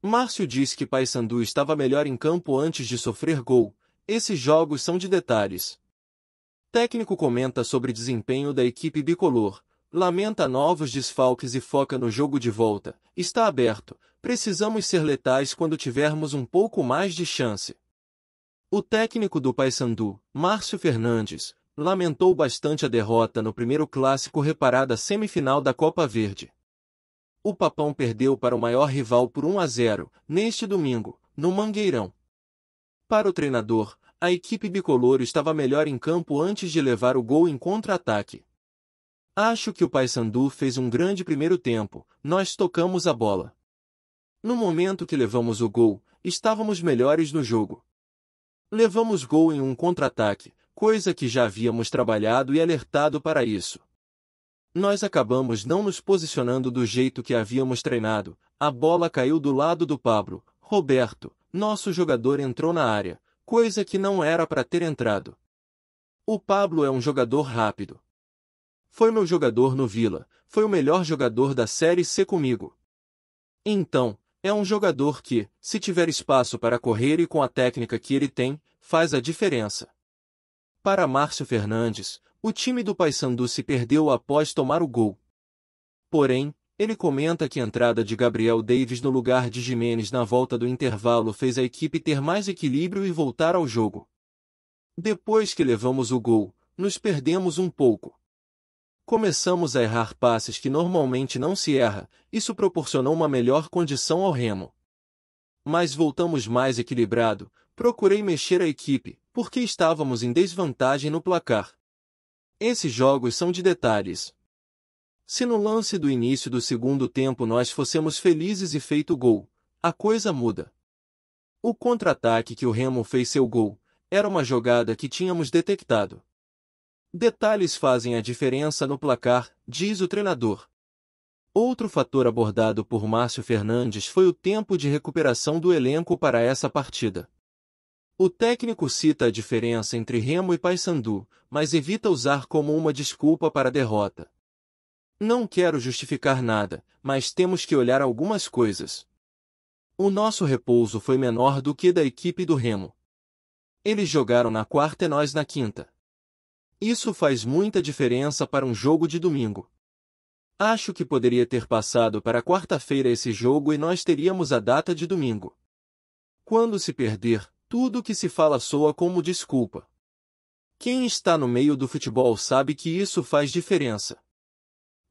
Márcio diz que Paysandu estava melhor em campo antes de sofrer gol. Esses jogos são de detalhes. Técnico comenta sobre desempenho da equipe bicolor. Lamenta novos desfalques e foca no jogo de volta. Está aberto. Precisamos ser letais quando tivermos um pouco mais de chance. O técnico do Paysandu, Márcio Fernandes, lamentou bastante a derrota no primeiro clássico reparada semifinal da Copa Verde o Papão perdeu para o maior rival por 1 a 0, neste domingo, no Mangueirão. Para o treinador, a equipe bicolor estava melhor em campo antes de levar o gol em contra-ataque. Acho que o Paysandu fez um grande primeiro tempo, nós tocamos a bola. No momento que levamos o gol, estávamos melhores no jogo. Levamos gol em um contra-ataque, coisa que já havíamos trabalhado e alertado para isso. Nós acabamos não nos posicionando do jeito que havíamos treinado, a bola caiu do lado do Pablo, Roberto, nosso jogador entrou na área, coisa que não era para ter entrado. O Pablo é um jogador rápido. Foi meu jogador no Vila, foi o melhor jogador da Série C comigo. Então, é um jogador que, se tiver espaço para correr e com a técnica que ele tem, faz a diferença. Para Márcio Fernandes, o time do Paysandu se perdeu após tomar o gol. Porém, ele comenta que a entrada de Gabriel Davis no lugar de Jimenez na volta do intervalo fez a equipe ter mais equilíbrio e voltar ao jogo. Depois que levamos o gol, nos perdemos um pouco. Começamos a errar passes que normalmente não se erra, isso proporcionou uma melhor condição ao Remo mas voltamos mais equilibrado, procurei mexer a equipe, porque estávamos em desvantagem no placar. Esses jogos são de detalhes. Se no lance do início do segundo tempo nós fossemos felizes e feito gol, a coisa muda. O contra-ataque que o Remo fez seu gol, era uma jogada que tínhamos detectado. Detalhes fazem a diferença no placar, diz o treinador. Outro fator abordado por Márcio Fernandes foi o tempo de recuperação do elenco para essa partida. O técnico cita a diferença entre Remo e Paysandu, mas evita usar como uma desculpa para a derrota. Não quero justificar nada, mas temos que olhar algumas coisas. O nosso repouso foi menor do que da equipe do Remo. Eles jogaram na quarta e nós na quinta. Isso faz muita diferença para um jogo de domingo. Acho que poderia ter passado para quarta-feira esse jogo e nós teríamos a data de domingo. Quando se perder, tudo o que se fala soa como desculpa. Quem está no meio do futebol sabe que isso faz diferença.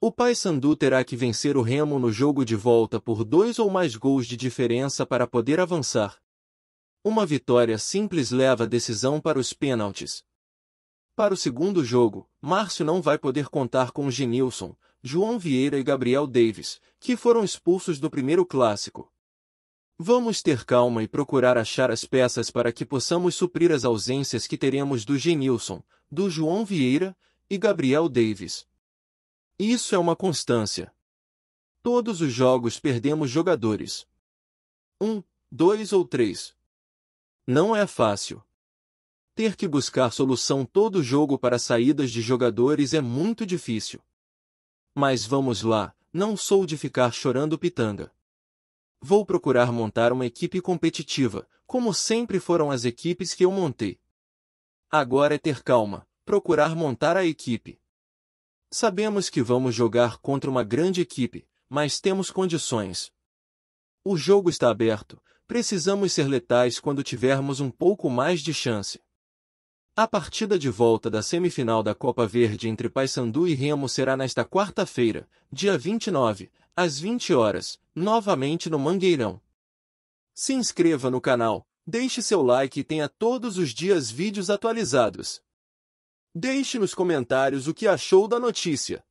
O Paysandu terá que vencer o Remo no jogo de volta por dois ou mais gols de diferença para poder avançar. Uma vitória simples leva a decisão para os pênaltis. Para o segundo jogo, Márcio não vai poder contar com o Genilson, João Vieira e Gabriel Davis, que foram expulsos do primeiro clássico. Vamos ter calma e procurar achar as peças para que possamos suprir as ausências que teremos do Genilson, do João Vieira e Gabriel Davis. Isso é uma constância. Todos os jogos perdemos jogadores. Um, dois ou três. Não é fácil. Ter que buscar solução todo jogo para saídas de jogadores é muito difícil. Mas vamos lá, não sou de ficar chorando pitanga. Vou procurar montar uma equipe competitiva, como sempre foram as equipes que eu montei. Agora é ter calma, procurar montar a equipe. Sabemos que vamos jogar contra uma grande equipe, mas temos condições. O jogo está aberto, precisamos ser letais quando tivermos um pouco mais de chance. A partida de volta da semifinal da Copa Verde entre Paysandu e Remo será nesta quarta-feira, dia 29, às 20 horas, novamente no Mangueirão. Se inscreva no canal, deixe seu like e tenha todos os dias vídeos atualizados. Deixe nos comentários o que achou da notícia.